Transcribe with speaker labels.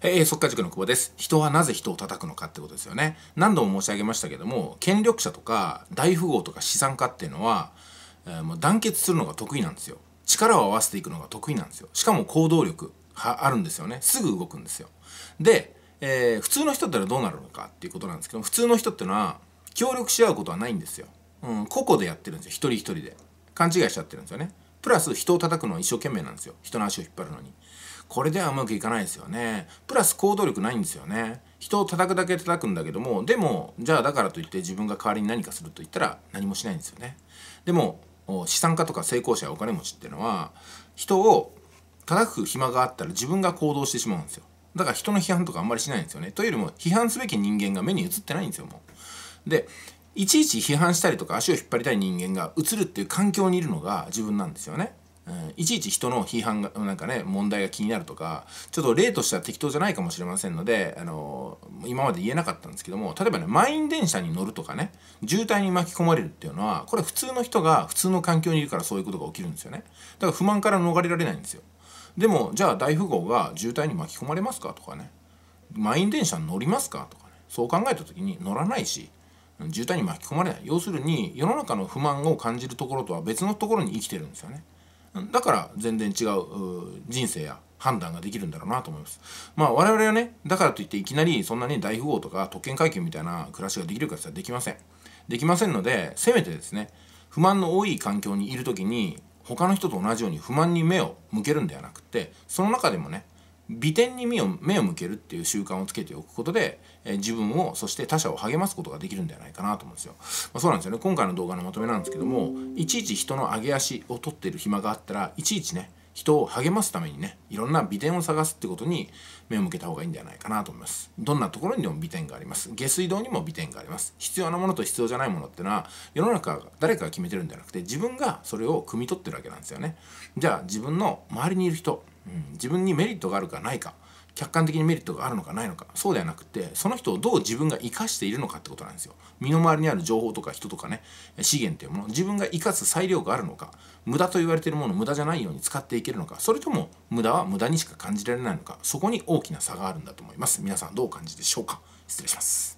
Speaker 1: えー、速化塾の久保です。人はなぜ人を叩くのかってことですよね。何度も申し上げましたけども、権力者とか大富豪とか資産家っていうのは、えー、もう団結するのが得意なんですよ。力を合わせていくのが得意なんですよ。しかも行動力はあるんですよね。すぐ動くんですよ。で、えー、普通の人ってのはどうなるのかっていうことなんですけど、普通の人ってのは協力し合うことはないんですよ。うん、個々でやってるんですよ。一人一人で。勘違いしちゃってるんですよね。プラス人を叩くのは一生懸命なんですよ。人の足を引っ張るのに。これではうまくいかないですよねプラス行動力ないんですよね人を叩くだけ叩くんだけどもでもじゃあだからといって自分が代わりに何かすると言ったら何もしないんですよねでも資産家とか成功者やお金持ちっていうのは人を叩く暇があったら自分が行動してしまうんですよだから人の批判とかあんまりしないんですよねというよりも批判すべき人間が目に映ってないんですよもうでいちいち批判したりとか足を引っ張りたい人間が映るっていう環境にいるのが自分なんですよねうん、いちいち人の批判がなんかね問題が気になるとかちょっと例としては適当じゃないかもしれませんので、あの今まで言えなかったんですけども例えばね満員電車に乗るとかね渋滞に巻き込まれるっていうのはこれ普通の人が普通の環境にいるからそういうことが起きるんですよねだから不満から逃れられないんですよでもじゃあ大富豪が渋滞に巻き込まれますかとかね満員電車に乗りますかとかねそう考えた時に乗らないし渋滞に巻き込まれない要するに世の中の不満を感じるところとは別のところに生きてるんですよね。だから全然違う人生や判断ができるんだろうなと思います。まあ我々はね、だからといっていきなりそんなに大富豪とか特権階級みたいな暮らしができるかってできません。できませんので、せめてですね、不満の多い環境にいる時に他の人と同じように不満に目を向けるんではなくて、その中でもね、美点に目を目を向けるっていう習慣をつけておくことで、え自分をそして他者を励ますことができるんではないかなと思うんですよ、まあ、そうなんですよね今回の動画のまとめなんですけどもいちいち人の上げ足を取ってる暇があったらいちいちね人を励ますためにねいろんな美点を探すってことに目を向けた方がいいんじゃないかなと思いますどんなところにでも美点があります下水道にも美点があります必要なものと必要じゃないものってのは世の中誰かが決めてるんじゃなくて自分がそれを汲み取ってるわけなんですよねじゃあ自分の周りにいる人、うん、自分にメリットがあるかないか客観的にメリットがあるのかないのかそうではなくてその人をどう自分が生かしているのかってことなんですよ身の回りにある情報とか人とかね資源っていうもの自分が生かす裁量があるのか無駄と言われているものを無駄じゃないように使っていけるのかそれとも無駄は無駄にしか感じられないのかそこに大きな差があるんだと思います皆さんどうお感じでしょうか失礼します